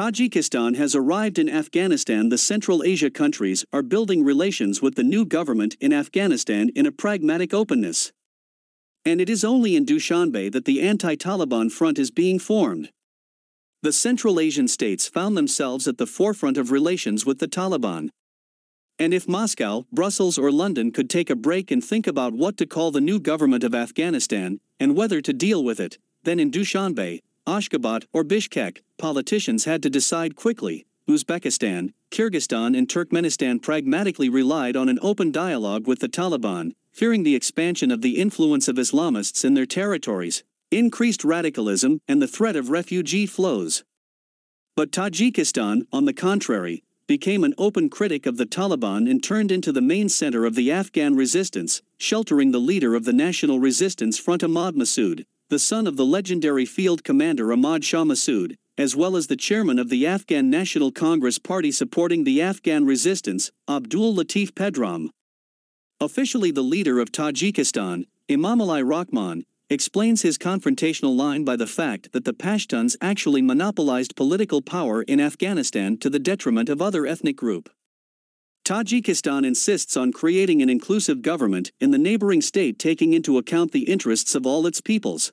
Tajikistan has arrived in Afghanistan. The Central Asia countries are building relations with the new government in Afghanistan in a pragmatic openness. And it is only in Dushanbe that the anti Taliban front is being formed. The Central Asian states found themselves at the forefront of relations with the Taliban. And if Moscow, Brussels, or London could take a break and think about what to call the new government of Afghanistan and whether to deal with it, then in Dushanbe, Ashgabat, or Bishkek, politicians had to decide quickly. Uzbekistan, Kyrgyzstan, and Turkmenistan pragmatically relied on an open dialogue with the Taliban, fearing the expansion of the influence of Islamists in their territories, increased radicalism, and the threat of refugee flows. But Tajikistan, on the contrary, became an open critic of the Taliban and turned into the main center of the Afghan resistance, sheltering the leader of the National Resistance Front Ahmad Massoud, the son of the legendary field commander Ahmad Shah Massoud, as well as the chairman of the Afghan National Congress Party supporting the Afghan resistance, Abdul Latif Pedram. Officially the leader of Tajikistan, Imamali Rahman, explains his confrontational line by the fact that the Pashtuns actually monopolized political power in Afghanistan to the detriment of other ethnic group. Tajikistan insists on creating an inclusive government in the neighboring state taking into account the interests of all its peoples.